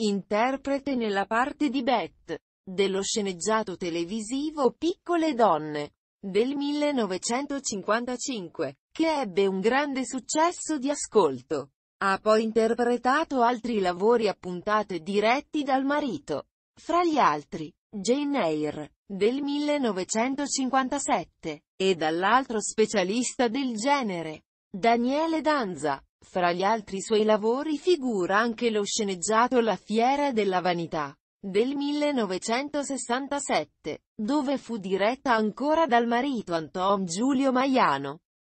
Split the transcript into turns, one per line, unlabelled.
Interprete nella parte di Beth, dello sceneggiato televisivo Piccole donne, del 1955, che ebbe un grande successo di ascolto. Ha poi interpretato altri lavori a puntate diretti dal marito. Fra gli altri, Jane Eyre, del 1957, e dall'altro specialista del genere, Daniele Danza, fra gli altri suoi lavori figura anche lo sceneggiato La fiera della vanità del 1967, dove fu diretta ancora dal marito Anton Giulio Maiano.